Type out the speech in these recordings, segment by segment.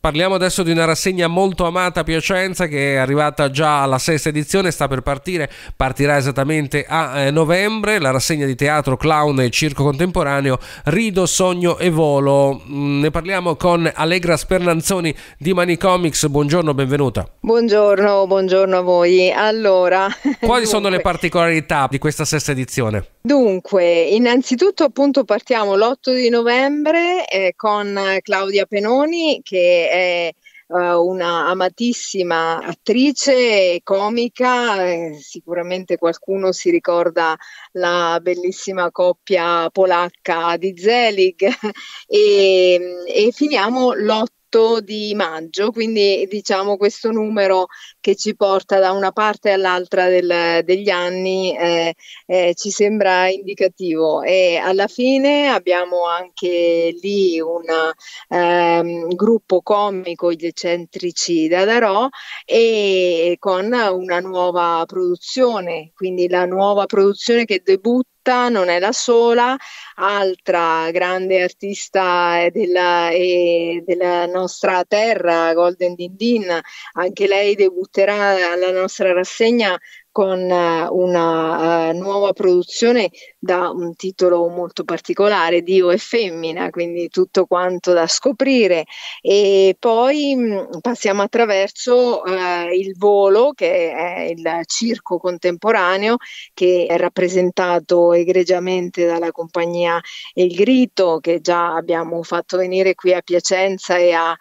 Parliamo adesso di una rassegna molto amata a Piacenza che è arrivata già alla sesta edizione, sta per partire, partirà esattamente a eh, novembre, la rassegna di teatro, clown e circo contemporaneo Rido, Sogno e Volo. Mm, ne parliamo con Allegra Spernanzoni di Manicomics, buongiorno, benvenuta. Buongiorno, buongiorno a voi. Allora... Quali dunque... sono le particolarità di questa sesta edizione? Dunque, innanzitutto appunto partiamo l'8 di novembre eh, con Claudia Penoni che è eh, una amatissima attrice e comica, eh, sicuramente qualcuno si ricorda la bellissima coppia polacca di Zelig e, e finiamo l'8 8 di maggio, quindi diciamo questo numero che ci porta da una parte all'altra del, degli anni eh, eh, ci sembra indicativo e alla fine abbiamo anche lì un ehm, gruppo comico, gli eccentrici da Darò e con una nuova produzione, quindi la nuova produzione che debutta artista, non è la sola, altra grande artista della, della nostra terra, Golden Dindin, anche lei debutterà alla nostra rassegna con eh, una uh, nuova produzione da un titolo molto particolare, Dio e Femmina, quindi tutto quanto da scoprire. E poi mh, mm, passiamo attraverso uh, il volo, che è il circo contemporaneo, che è rappresentato egregiamente dalla compagnia Il Grito, che già abbiamo fatto venire qui a Piacenza e ha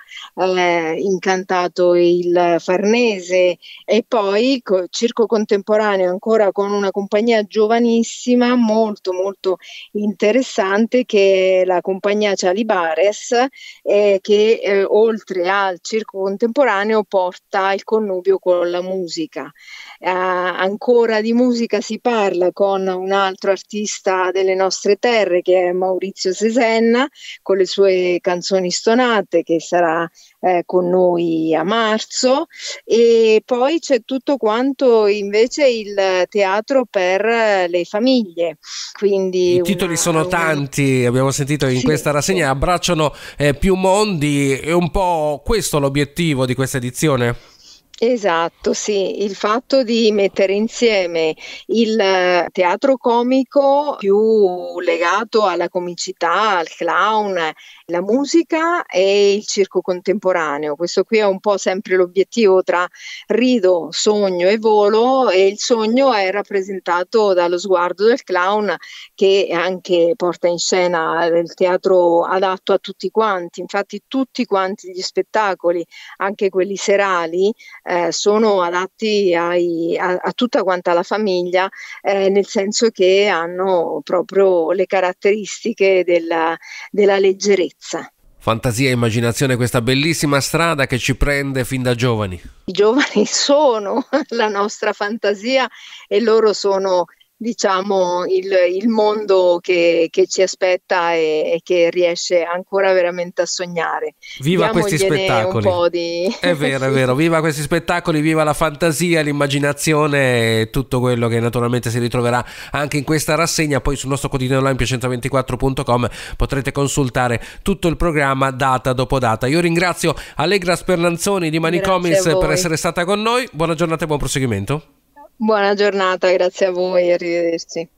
eh, incantato il Farnese. E poi co- circo contemporaneo contemporaneo ancora con una compagnia giovanissima molto molto interessante che è la compagnia Cialibares eh, che eh, oltre al circo contemporaneo porta il connubio con la musica. Eh, ancora di musica si parla con un altro artista delle nostre terre che è Maurizio Sesenna con le sue canzoni stonate che sarà eh, con noi a marzo e poi c'è tutto quanto invece invece il teatro per eh, le famiglie. Quindi I titoli una, sono una... tanti, abbiamo sentito in sì, questa rassegna, sì. abbracciano eh, più mondi, è un po' questo l'obiettivo di questa edizione? Esatto, sì, il fatto di mettere insieme il eh, teatro comico più legato alla comicità, al clown, la musica e il circo contemporaneo. Questo qui è un po' sempre l'obiettivo tra rido, sogno e volo e il sogno è rappresentato dallo sguardo del clown che anche porta in scena il teatro adatto a tutti quanti. Infatti tutti quanti gli spettacoli, anche quelli serali, eh, sono adatti ai, a, a, tutta quanta la famiglia, eh, nel senso che hanno proprio le caratteristiche della, della leggerezza. Fantasia e immaginazione, questa bellissima strada che ci prende fin da giovani. I giovani sono la nostra fantasia e loro sono diciamo, il, il mondo che, che, ci aspetta e, e, che riesce ancora veramente a sognare. Viva Diamogliene questi spettacoli! Di... È vero, è vero, viva questi spettacoli, viva la fantasia, l'immaginazione e tutto quello che naturalmente si ritroverà anche in questa rassegna. Poi sul nostro quotidiano online piacenza24.com potrete consultare tutto il programma data dopo data. Io ringrazio Allegra Spernanzoni di Manicomis per essere stata con noi. Buona giornata e buon proseguimento. Buona giornata, grazie a voi, arrivederci.